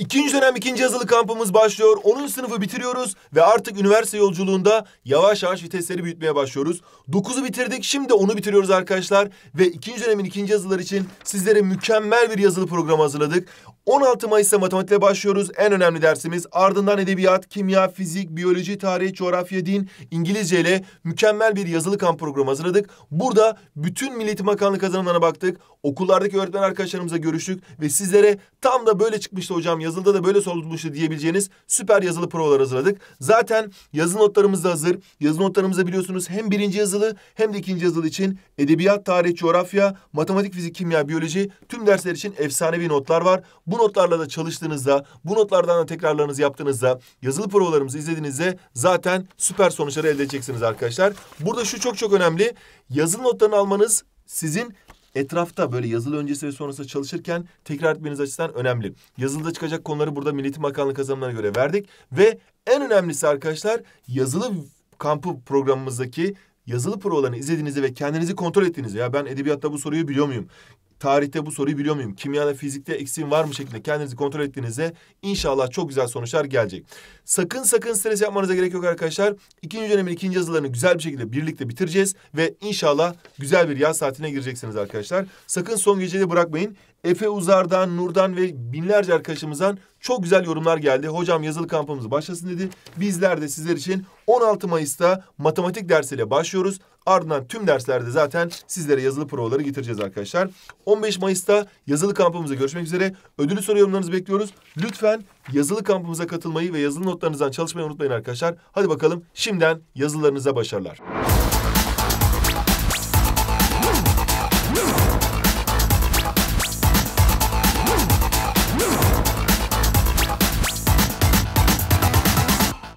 İkinci dönem ikinci yazılı kampımız başlıyor. Onun sınıfı bitiriyoruz ve artık üniversite yolculuğunda yavaş yavaş vitesleri büyütmeye başlıyoruz. Dokuzu bitirdik şimdi onu bitiriyoruz arkadaşlar. Ve ikinci dönemin ikinci yazılar için sizlere mükemmel bir yazılı programı hazırladık. 16 Mayıs'ta matematikle başlıyoruz. En önemli dersimiz ardından edebiyat, kimya, fizik, biyoloji, tarih, coğrafya, din, İngilizce ile mükemmel bir yazılı kamp programı hazırladık. Burada bütün Milli Eğitim Bakanlığı kazanımlarına baktık. Okullardaki öğretmen arkadaşlarımıza görüştük ve sizlere tam da böyle çıkmıştı hocam yazılıda da böyle sorulmuştu diyebileceğiniz süper yazılı provalar hazırladık. Zaten yazı notlarımız da hazır. Yazı notlarımızda biliyorsunuz hem birinci yazılı hem de ikinci yazılı için edebiyat, tarih, coğrafya, matematik, fizik, kimya, biyoloji tüm dersler için efsanevi notlar var. Bu notlarla da çalıştığınızda, bu notlardan da tekrarlarınızı yaptığınızda, yazılı provalarımızı izlediğinizde zaten süper sonuçları elde edeceksiniz arkadaşlar. Burada şu çok çok önemli. Yazılı notlarını almanız sizin etrafta böyle yazılı öncesi ve sonrası çalışırken tekrar etmeniz açısından önemli. Yazılıda çıkacak konuları burada Milli Eğitim Bakanlığı kazanımlarına göre verdik ve en önemlisi arkadaşlar yazılı kampı programımızdaki yazılı provalarını izlediğinizi ve kendinizi kontrol ettiğinizi ya ben edebiyatta bu soruyu biliyor muyum? tarihte bu soruyu biliyor muyum? Kimyada, fizikte eksiğim var mı şeklinde kendinizi kontrol ettiğinizde inşallah çok güzel sonuçlar gelecek. Sakın sakın stres yapmanıza gerek yok arkadaşlar. İkinci dönemin ikinci yazılarını güzel bir şekilde birlikte bitireceğiz ve inşallah güzel bir yaz saatine gireceksiniz arkadaşlar. Sakın son geceyi bırakmayın. Efe Uzar'dan, Nur'dan ve binlerce arkadaşımızdan çok güzel yorumlar geldi. Hocam yazılı kampımız başlasın dedi. Bizler de sizler için 16 Mayıs'ta matematik dersiyle başlıyoruz. Ardından tüm derslerde zaten sizlere yazılı provaları getireceğiz arkadaşlar. 15 Mayıs'ta yazılı kampımıza görüşmek üzere. Ödülü soru yorumlarınızı bekliyoruz. Lütfen yazılı kampımıza katılmayı ve yazılı notlarınızdan çalışmayı unutmayın arkadaşlar. Hadi bakalım şimdiden yazılarınıza başarılar.